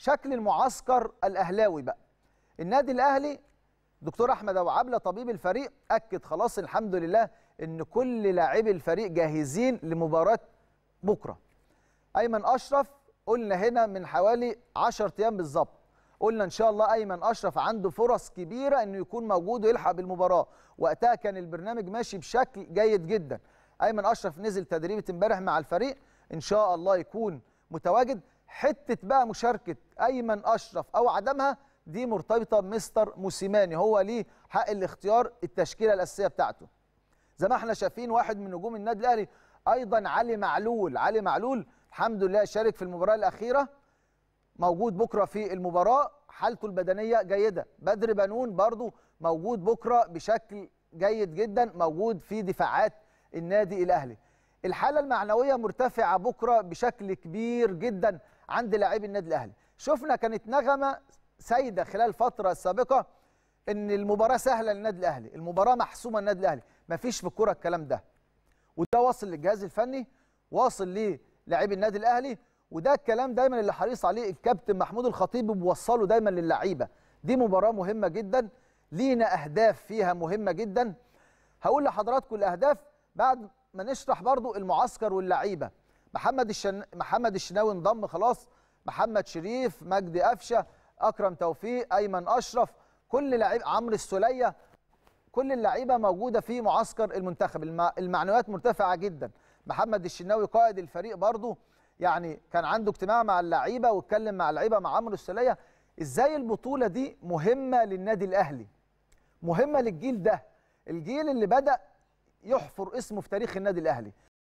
شكل المعسكر الاهلاوي بقى النادي الاهلي دكتور احمد ابو عبله طبيب الفريق اكد خلاص الحمد لله ان كل لاعبي الفريق جاهزين لمباراه بكره ايمن اشرف قلنا هنا من حوالي 10 ايام بالظبط قلنا ان شاء الله ايمن اشرف عنده فرص كبيره انه يكون موجود ويلحق بالمباراه وقتها كان البرنامج ماشي بشكل جيد جدا ايمن اشرف نزل تدريبه امبارح مع الفريق ان شاء الله يكون متواجد حته بقى مشاركه ايمن اشرف او عدمها دي مرتبطه بمستر موسيماني هو ليه حق الاختيار التشكيله الاساسيه بتاعته زي ما احنا شايفين واحد من نجوم النادي الاهلي ايضا علي معلول علي معلول الحمد لله شارك في المباراه الاخيره موجود بكره في المباراه حالته البدنيه جيده بدر بنون برضو موجود بكره بشكل جيد جدا موجود في دفاعات النادي الاهلي الحاله المعنويه مرتفعه بكره بشكل كبير جدا عند لاعبي النادي الاهلي شفنا كانت نغمه سايده خلال الفتره السابقه ان المباراه سهله للنادي الاهلي المباراه محسومه للنادي الاهلي مفيش في الكوره الكلام ده وده واصل للجهاز الفني واصل للاعبي النادي الاهلي وده الكلام دايما اللي حريص عليه الكابتن محمود الخطيب بيوصله دايما للعيبه دي مباراه مهمه جدا لينا اهداف فيها مهمه جدا هقول لحضراتكم الاهداف بعد ما نشرح برضو المعسكر واللعيبه محمد الشن... محمد الشناوي انضم خلاص محمد شريف مجدي قفشه اكرم توفيق ايمن اشرف كل لعيب عمرو السليه كل اللعيبه موجوده في معسكر المنتخب الم... المعنويات مرتفعه جدا محمد الشناوي قائد الفريق برضه يعني كان عنده اجتماع مع اللعيبه واتكلم مع اللعيبه مع عمرو السليه ازاي البطوله دي مهمه للنادي الاهلي مهمه للجيل ده الجيل اللي بدا يحفر اسمه في تاريخ النادي الاهلي